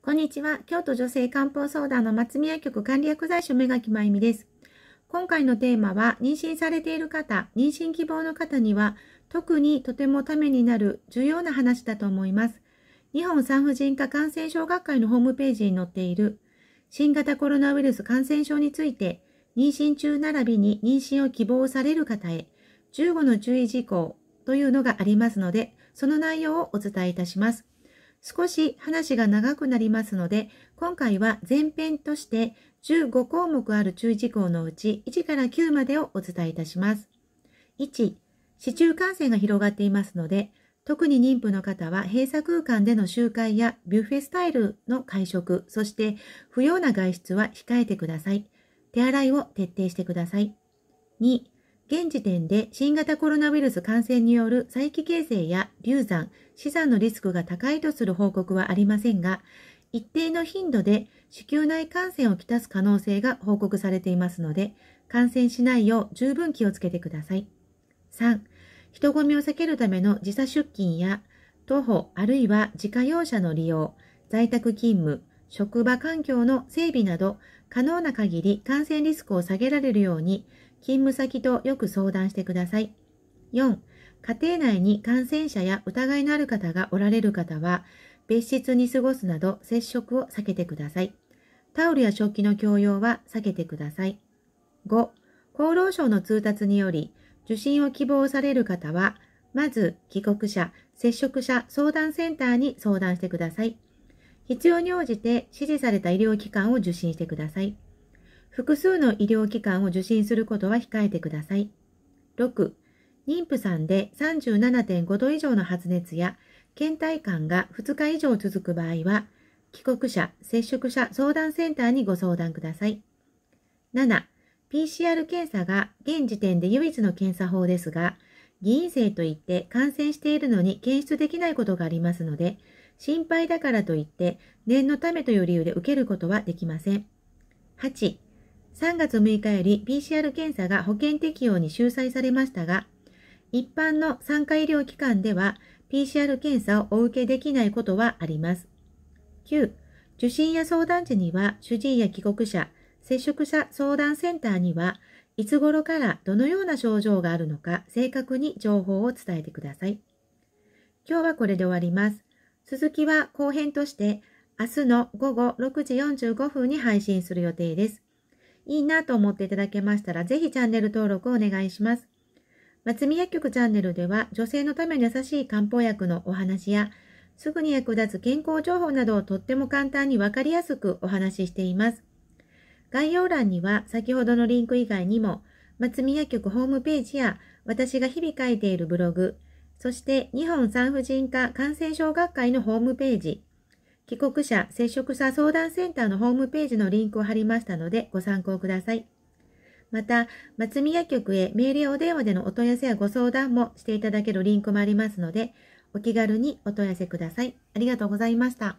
こんにちは。京都女性漢方相談の松宮局管理薬剤師梅垣真由美です。今回のテーマは、妊娠されている方、妊娠希望の方には、特にとてもためになる重要な話だと思います。日本産婦人科感染症学会のホームページに載っている、新型コロナウイルス感染症について、妊娠中並びに妊娠を希望される方へ、15の注意事項というのがありますので、その内容をお伝えいたします。少し話が長くなりますので、今回は前編として15項目ある注意事項のうち1から9までをお伝えいたします。1、市中感染が広がっていますので、特に妊婦の方は閉鎖空間での集会やビュッフェスタイルの会食、そして不要な外出は控えてください。手洗いを徹底してください。2、現時点で新型コロナウイルス感染による再帰形成や流産、死産のリスクが高いとする報告はありませんが、一定の頻度で子宮内感染をきたす可能性が報告されていますので、感染しないよう十分気をつけてください。3、人混みを避けるための時差出勤や徒歩あるいは自家用車の利用、在宅勤務、職場環境の整備など可能な限り感染リスクを下げられるように勤務先とよく相談してください。4、家庭内に感染者や疑いのある方がおられる方は、別室に過ごすなど接触を避けてください。タオルや食器の共用は避けてください。5、厚労省の通達により、受診を希望される方は、まず帰国者、接触者相談センターに相談してください。必要に応じて指示された医療機関を受診してください。複数の医療機関を受診することは控えてください。6、妊婦さんで37.5度以上の発熱や倦怠感が2日以上続く場合は、帰国者、接触者相談センターにご相談ください。7、PCR 検査が現時点で唯一の検査法ですが、偽陰性といって感染しているのに検出できないことがありますので、心配だからといって念のためという理由で受けることはできません。8、3月6日より PCR 検査が保険適用に収載されましたが、一般の産科医療機関では PCR 検査をお受けできないことはあります。9、受診や相談時には主治医や帰国者、接触者相談センターには、いつ頃からどのような症状があるのか正確に情報を伝えてください。今日はこれで終わります。続きは後編として、明日の午後6時45分に配信する予定です。いいなと思っていただけましたら、ぜひチャンネル登録をお願いします。松見薬局チャンネルでは、女性のために優しい漢方薬のお話や、すぐに役立つ健康情報などをとっても簡単にわかりやすくお話ししています。概要欄には先ほどのリンク以外にも、松見薬局ホームページや私が日々書いているブログ、そして日本産婦人科感染症学会のホームページ、帰国者、接触者相談センターのホームページのリンクを貼りましたのでご参考ください。また、松宮局へメールやお電話でのお問い合わせやご相談もしていただけるリンクもありますので、お気軽にお問い合わせください。ありがとうございました。